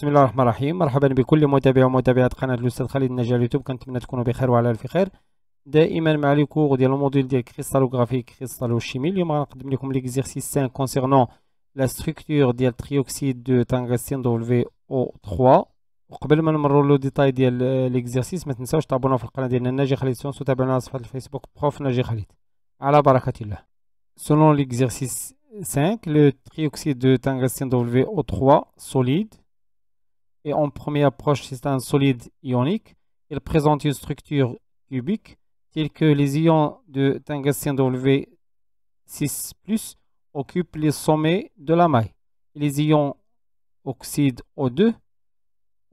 بسم الله الرحمن الرحيم مرحبا بكل متابع ومتابعات قناة الأستاذ خالد النجار اليوتيوب كنتمنى تكونوا بخير وعلى ألف خير دائما مع لي كور ديال الموديل ديال كريستالوغرافيك كريستالوشيمي اليوم غنقدم لكم ليكزيرسيس 5 كونسيرنون لا ستركتور ديال تريوكسيد دو تانغستين في او 3 وقبل ما نمروا لو ديتاي ديال ليكزيرسيس ما تنساوش تابوناو في القناة ديالنا ناجي خالد سونس وتابعونا على صفحة الفيسبوك بروف ناجي خالد على بركة الله سولون ليكزيرسيس 5 le trioxyde دو tungstene او WO3 سوليد et en première approche c'est un solide ionique. Il présente une structure cubique telle que les ions de tungstène W6+, occupent les sommets de la maille. Les ions oxyde O2,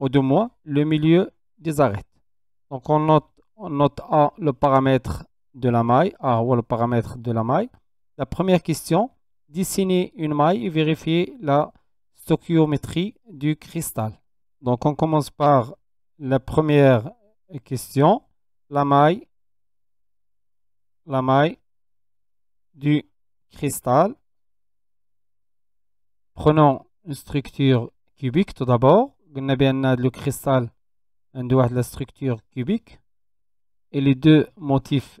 O2-, le milieu des arêtes. Donc on note, on note A, le paramètre de la maille, A ou le paramètre de la maille. La première question, dessiner une maille et vérifier la stoichiométrie du cristal. Donc, on commence par la première question, la maille, la maille du cristal. Prenons une structure cubique tout d'abord. Le cristal doit la structure cubique et les deux motifs,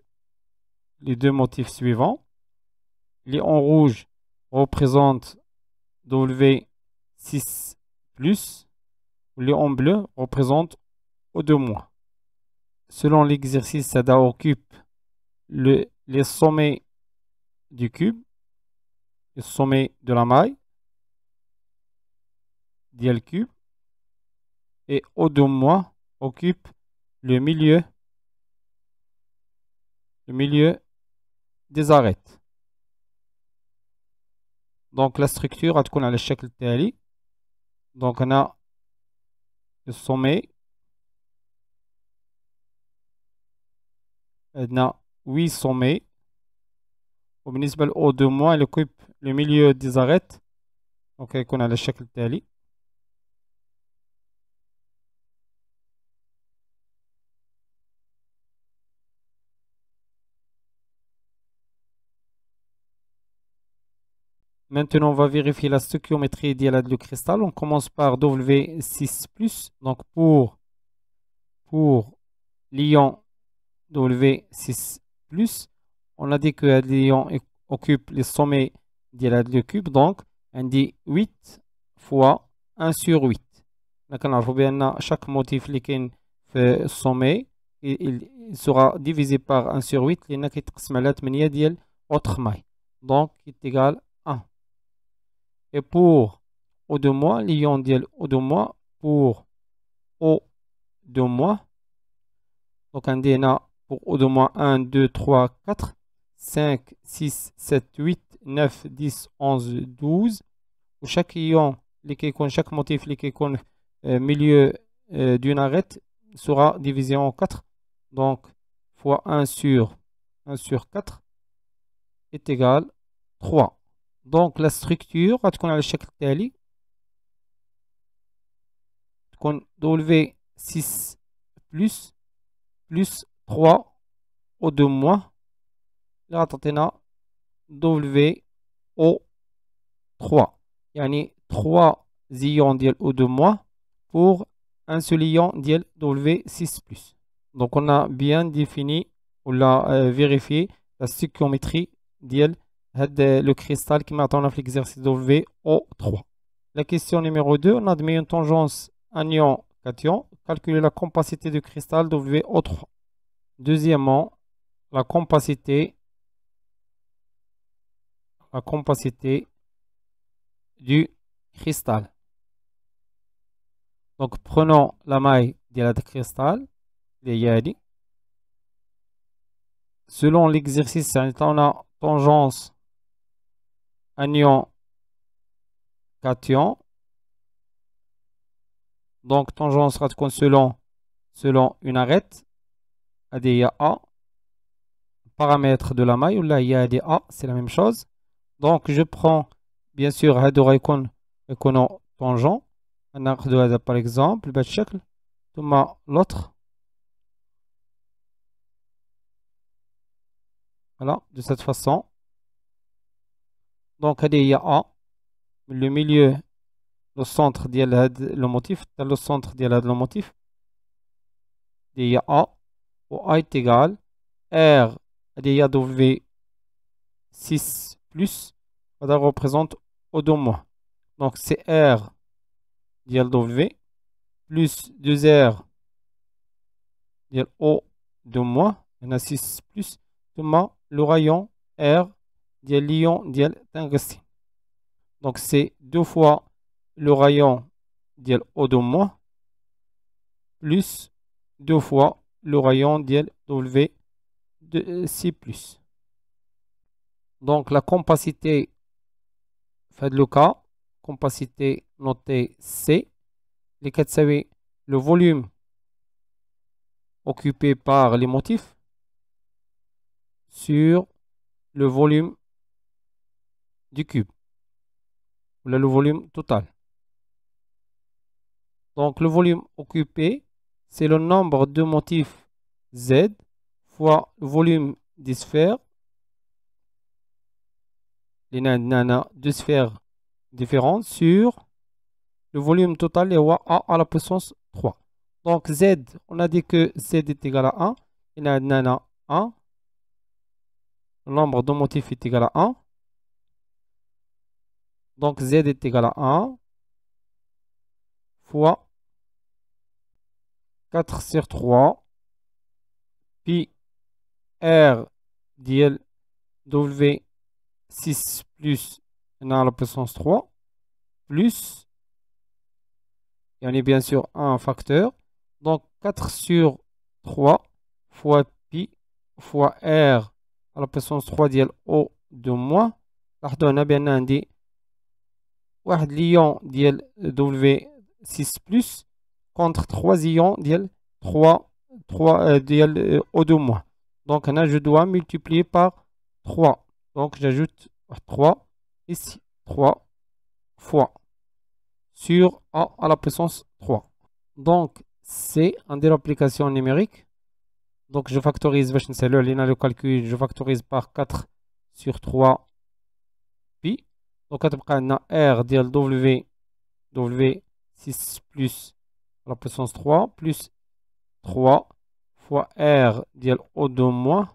les deux motifs suivants. Les en rouge représentent W6+, plus. Le en bleu représente au deux mois. Selon l'exercice, Sada occupe le, les sommets du cube, le sommet de la maille, dl cube, et au deux mois occupe le milieu, le milieu des arêtes. Donc la structure, a tout le Donc on a le sommet. On a 8 sommets. Au municipal, au de moins il occupe le milieu des arêtes. Donc, on a le chèque d'Ali. Maintenant, on va vérifier la stoichiométrie du cristal. On commence par W6+. Donc, pour, pour l'ion W6+, on a dit que l'ion occupe les sommets du cube. Donc, on dit 8 fois 1 sur 8. Donc, chaque motif qui fait sommet, il sera divisé par 1 sur 8. Il y a qui est autre Donc, est égal et pour O de moi, l'ion d'IL O de moi pour O de moi. Donc un DNA pour O de moi 1, 2, 3, 4, 5, 6, 7, 8, 9, 10, 11, 12. chaque ion, chaque motif, le euh, milieu euh, d'une arête sera divisé en 4. Donc fois 1 sur 1 sur 4 est égal 3. Donc la structure, tu a le W6 plus 3 o 2 mois, Là, tu W3. Il y a 3 ions d'iel au 2 mois pour un seul ion d'iel 6 Donc on a bien défini, on l'a euh, vérifié la structure d'iel. Euh, le le qui qui m'attend à de l'exercice 3 La question numéro 2 on a une tangence anion cation calculer la compacité du cristal de VO3 deuxièmement la compacité du cristal donc prenons la maille de la cristal selon l'exercice on a tangence anion cation. Donc, tangent sera selon, selon une arête. ADIA A. Paramètre de la maille, ou là, il y a c'est la même chose. Donc, je prends, bien sûr, Hadoraikon, Ekono tangent. Un arc de par exemple, tout Thomas, l'autre. Voilà, de cette façon donc il y a le milieu le centre le motif le centre le motif il y a est égal R il y a 6 ça représente o deux moins donc c'est R il plus 2R il O2 moins il y a 6 plus demain le rayon R lion dial donc c'est deux fois le rayon dial O 2 plus deux fois le rayon dial W euh, c plus donc la compacité fait le cas compacité notée c quatre savez le volume occupé par les motifs sur le volume du cube. Voilà le volume total. Donc le volume occupé, c'est le nombre de motifs Z fois le volume des sphères. Les a deux sphères différentes sur le volume total est A à la puissance 3. Donc Z, on a dit que Z est égal à 1. Il y a 1. Le nombre de motifs est égal à 1. Donc z est égal à 1 fois 4 sur 3 pi r dl w 6 plus 1 à la puissance 3 plus et on est bien sûr un facteur donc 4 sur 3 fois pi fois r à la puissance 3 ديال o de moins on a bien indiqué L'ion ليون W 6 plus contre 3 ions ديال 3 3 ديال او دو موان donc هنا جو دوا 3 Donc, j'ajoute 3 ici 3 fois sur A à la puissance 3 donc c'est un des applications numérique donc je factorise le calcul je factorise par 4 sur 3 donc, on a R, ديال W 6 à la puissance 3 plus 3 fois R ديال O2 moins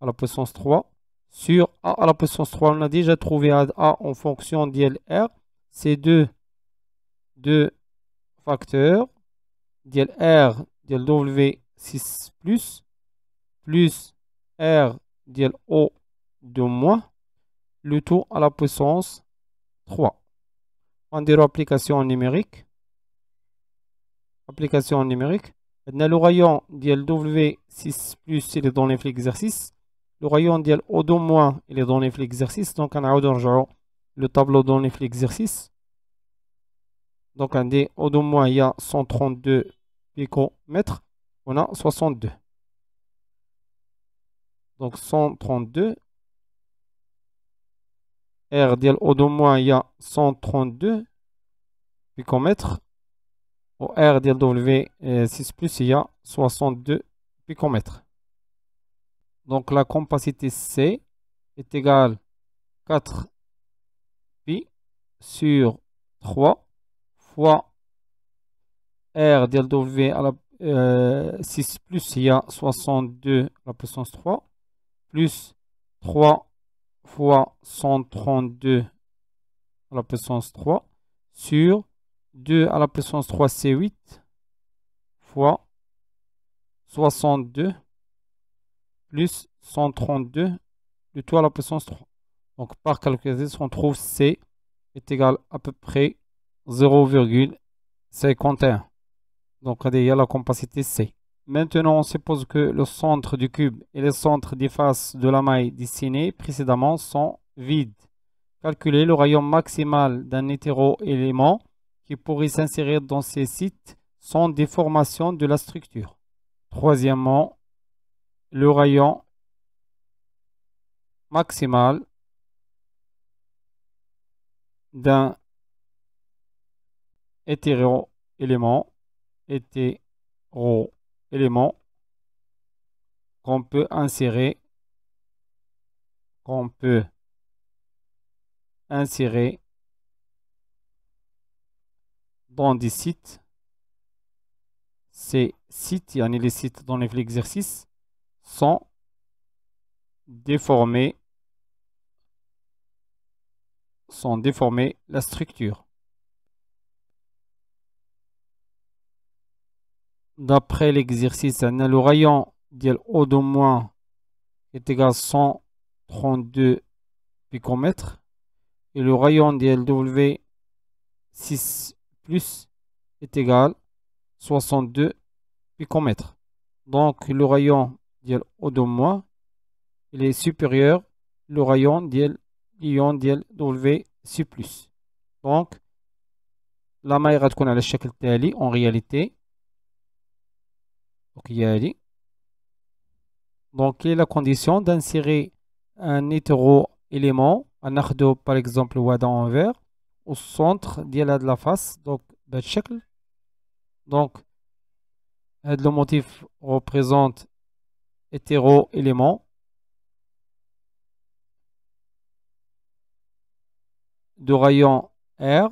à la puissance 3 sur A à la puissance 3. On a déjà trouvé A en fonction DLR, R. C'est deux, facteurs DLR, R W6 plus plus R dlo O2 moins le tout à la puissance 3. On dira application numérique. Application numérique. le rayon ديال W6 plus il est dans l'exercice. Le rayon ديال O2 moins il est dans l'exercice. Donc on a le tableau dans l'exercice. Donc on dit O2 moins il y a 132 picomètres. On a 62. Donc 132 R ديال O de moins a 132 picomètres. و R ديال W 6 euh, plus a 62 picomètres. Donc la compacité C est égale 4 pi sur 3 fois R ديال W 6 euh, plus il y a 62 à la puissance 3 plus 3 fois 132 à la puissance 3 sur 2 à la puissance 3, c'est 8 fois 62 plus 132 du tout à la puissance 3. Donc par calculatrice, on trouve C est égal à peu près 0,51. Donc il y a la compacité C. Maintenant, on suppose que le centre du cube et le centre des faces de la maille dessinée précédemment sont vides. Calculez le rayon maximal d'un hétéro-élément qui pourrait s'insérer dans ces sites sans déformation de la structure. Troisièmement, le rayon maximal d'un hétéro-élément hétéro éléments qu'on peut insérer, qu'on peut insérer dans des sites. Ces sites, il y en a les sites dans les exercices sont déformés, sont déformer la structure. d'après l'exercice, le rayon de o de moins est égal à 132 picomètres et le rayon dlw W 6 plus est égal à 62 picomètres. Donc le rayon de o de moins est supérieur le rayon de l'ion plus. Donc la maille qu'on en réalité donc, quelle est la condition d'insérer un hétéro-élément, un ardo par exemple, ou un verre au centre de la face, donc, Donc, euh, le motif représente hétéro-élément. de rayon R.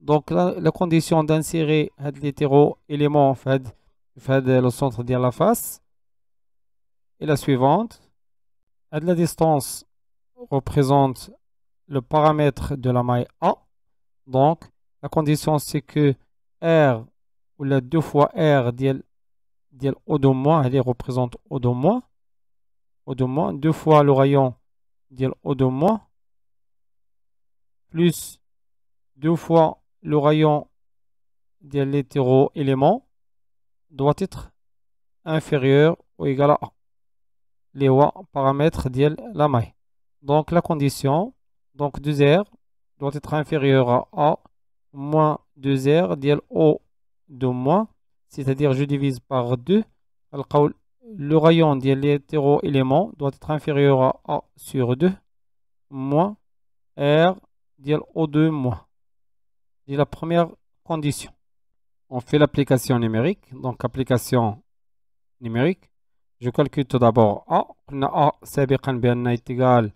Donc, la, condition d'insérer l'hétéro-élément, en fait, le centre le centre ديال la face. et la suivante de la distance représente le paramètre de la maille A donc la condition c'est que R ou la deux fois R ديال ديال O moins elle représente O deux moins O deux moins deux fois le rayon ديال O 2 moins plus deux fois le rayon de l'hétéro-élément doit être inférieur ou égal à A. Les paramètres ديال la maille. Donc la condition, donc 2R doit être inférieur à A moins 2R ديال O de moins, c'est-à-dire je divise par 2. Le rayon de l'hétéro-élément doit être inférieur à A sur 2 moins R ديال O2 moins. C'est la première condition on fait l'application numérique. Donc, application numérique. Je calcule tout d'abord A. A, c'est bien égal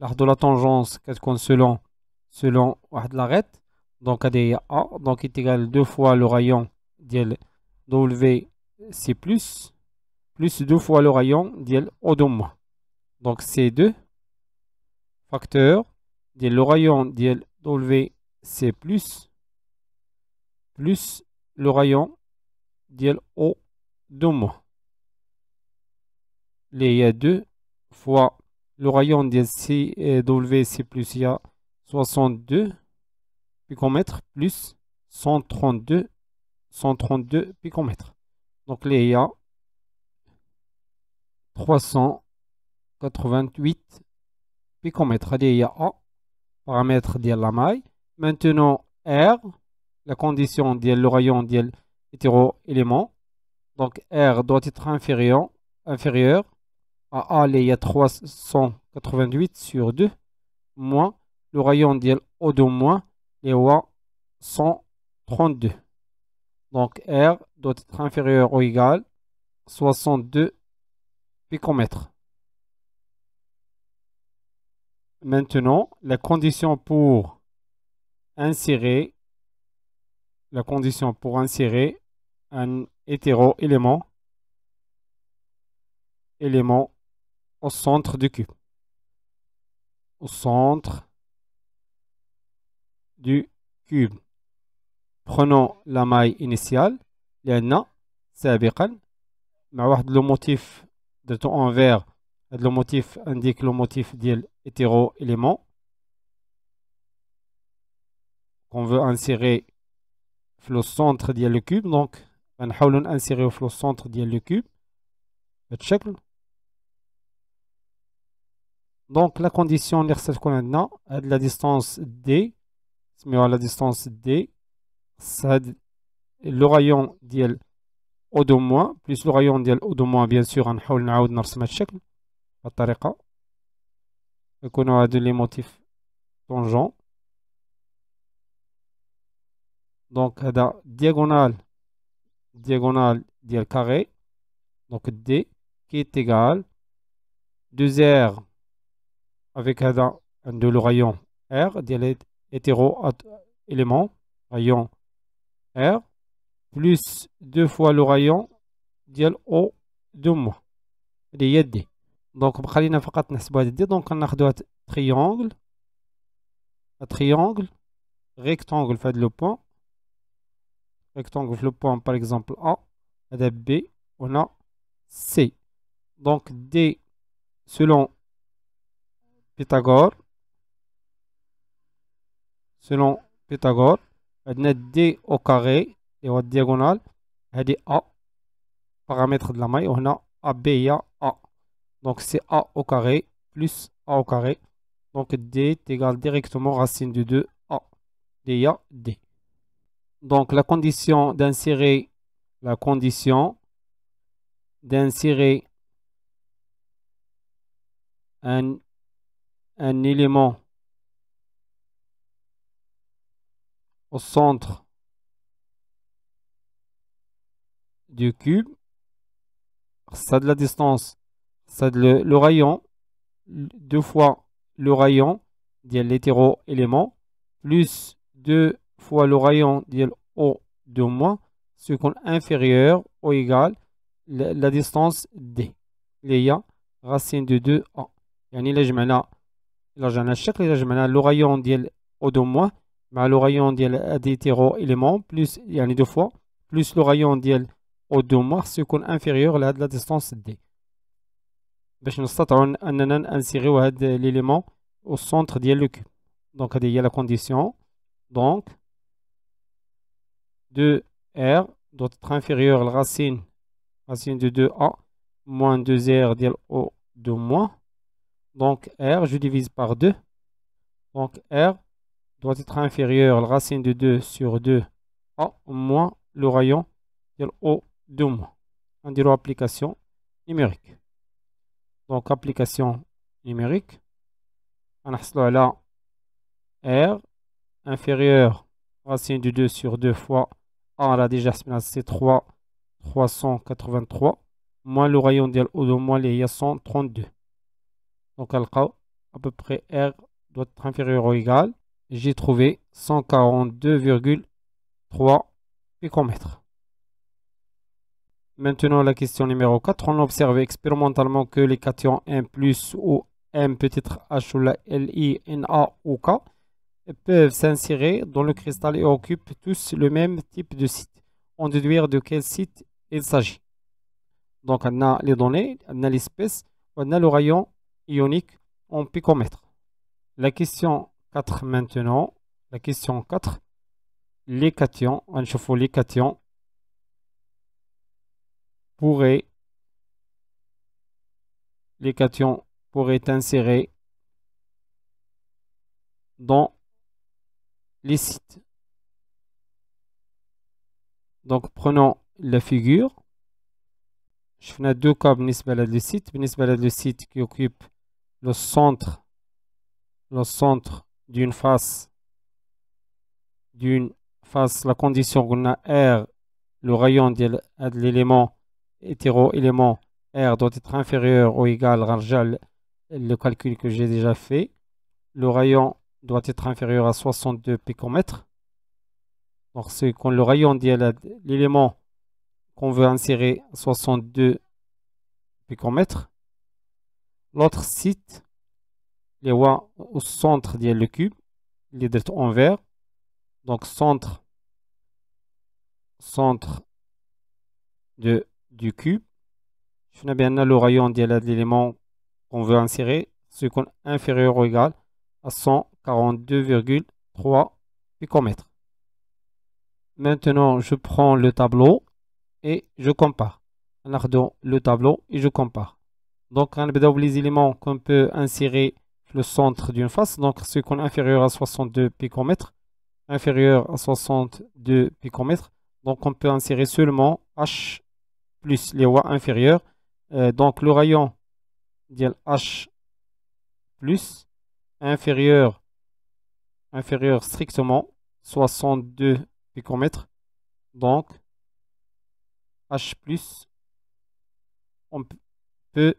de la tangence qu'on selon selon l'arrêt. Donc, A, donc est égal deux fois le rayon de plus, plus deux fois le rayon O Donc, c'est 2 facteur d'L le rayon de W, plus, plus le rayon de O de moins. Les A2 fois le rayon d'il C C plus ya 62 picomètres plus 132 132 picomètres. Donc les YA 388 picomètres. Les A, paramètre de la maille. Maintenant R la condition ديال le rayon ديال hétéro élément donc R doit être inférieur inférieur à A il y 388 sur 2 moins le rayon ديال O2 moins les Y 132 donc R doit être inférieur ou égal à 62 picomètres maintenant la condition pour insérer la condition pour insérer un hétéro élément, élément au centre du cube. Au centre du cube. Prenons la maille initiale. لأن سابقا مع واحد لو le motif de ton envers. Le motif indique le motif ديال hétéro élément qu'on veut insérer le centre du le cube donc on va insérer le centre de le cube donc la condition l'exercice qu'on a maintenant la distance d c'est la distance d c'est le rayon du au de moins plus le rayon du au de moins bien sûr on va essayer de faire le check la tariqa on a les motifs tangents donc la euh, diagonale diagonale du carré donc d qui est égal 2r avec euh, un de le rayon r d'elle hétéro euh, élément rayon r plus deux fois le rayon d'elle o de moi d donc on va faire donc on a un triangle un triangle rectangle fait le point rectangle, le point par exemple A, à B, on a C. Donc D, selon Pythagore, selon Pythagore, on a D au carré, et la diagonale, on a A, paramètre de la maille, on a AB A. Donc c'est A au carré plus A au carré. Donc D est égal directement racine de 2 A. D, A, D donc la condition d'insérer la condition d'insérer un, un élément au centre du cube ça de la distance ça de le, rayon deux fois le rayon lhétéro élément plus deux fois le rayon de O de moins qu'on inférieur ou égal la, distance D. Il y a racine de 2 A. Il y a un là le rayon de O de moins, mais le rayon de l'hétéro-élément, plus, il y a deux fois, plus le rayon de O de moins qu'on inférieur à la distance D. باش نستطيعوا insérer l'élément au centre de سونتر Donc, il y y la la donc 2r doit être inférieur à la racine, racine de 2a moins 2r de o de moins. Donc r, je divise par 2. Donc r doit être inférieur à la racine de 2 sur 2a moins le rayon de o de moins. On dirait application numérique. Donc application numérique. On a là r inférieur à la racine de 2 sur 2 fois ah, la déjà, حسبنا سي 3 383 moins le rayon ديال O de moins les هي 132 donc à peu près R doit être inférieur ou égal j'ai trouvé 142,3 picomètres maintenant la question numéro 4 on observe expérimentalement que les cations M+, ou M peut être H ou la LI, NA ou K peuvent s'insérer dans le cristal et occupent tous le même type de site. On déduire de quel site il s'agit. Donc on a les données, on a l'espèce, on a le rayon ionique en picomètre. La question 4 maintenant, la question 4, les cations, on chauffe les cations pourraient les cations pourraient insérer dans les sites. Donc prenons la figure. Je fais deux cas le site. le site qui occupe le centre, le centre d'une face, d'une face, la condition qu'on a R, le rayon de l'élément hétéro-élément R doit être inférieur ou égal à le calcul que j'ai déjà fait. Le rayon doit être inférieur à 62 picomètres. Donc c'est qu'on le rayon à l'élément qu'on veut insérer 62 picomètres. L'autre site, les est au centre le cube, il est en vert. Donc centre, centre de, du cube. Je n'ai bien le rayon de l'élément qu'on veut insérer, ce qu'on inférieur ou égal à 100 42,3 picomètres. Maintenant, je prends le tableau et je compare. On Le tableau et je compare. Donc, on a les éléments qu'on peut insérer le centre d'une face. Donc, ce qu'on est inférieur à 62 picomètres, inférieur à 62 picomètres. Donc, on peut insérer seulement H plus les voies inférieures. Euh, donc, le rayon H+, plus inférieur inférieur strictement 62 micromètres, Donc, H plus, on peut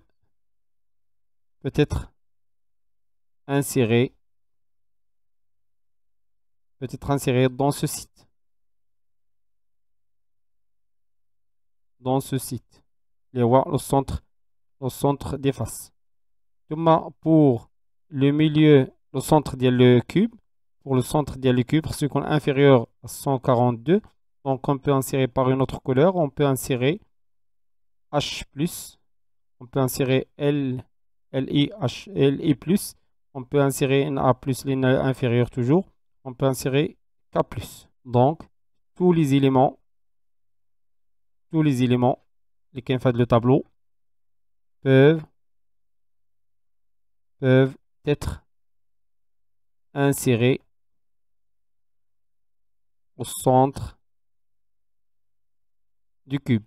peut-être insérer peut-être insérer dans ce site. Dans ce site. Les voir le centre, au centre des faces. Pour le milieu, le centre le cube, pour le centre qu'on est inférieur à 142. Donc on peut insérer par une autre couleur, on peut insérer H+, on peut insérer L, L I H, plus on peut insérer une A+, ligne inférieure toujours, on peut insérer K+. Donc tous les éléments, tous les éléments, lesquels fait le tableau, peuvent, peuvent être insérés au centre du cube.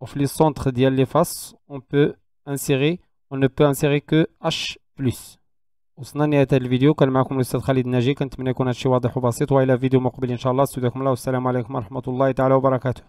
Au le centre ديال les faces, on peut insérer on ne peut insérer que h+. وصلنا لنهاية هذا الفيديو كان معكم الاستاذ خالد الناجي كنتمنى يكون هادشي واضح وبسيط والى فيديو مقبل ان شاء الله استودعكم الله والسلام عليكم ورحمه الله تعالى وبركاته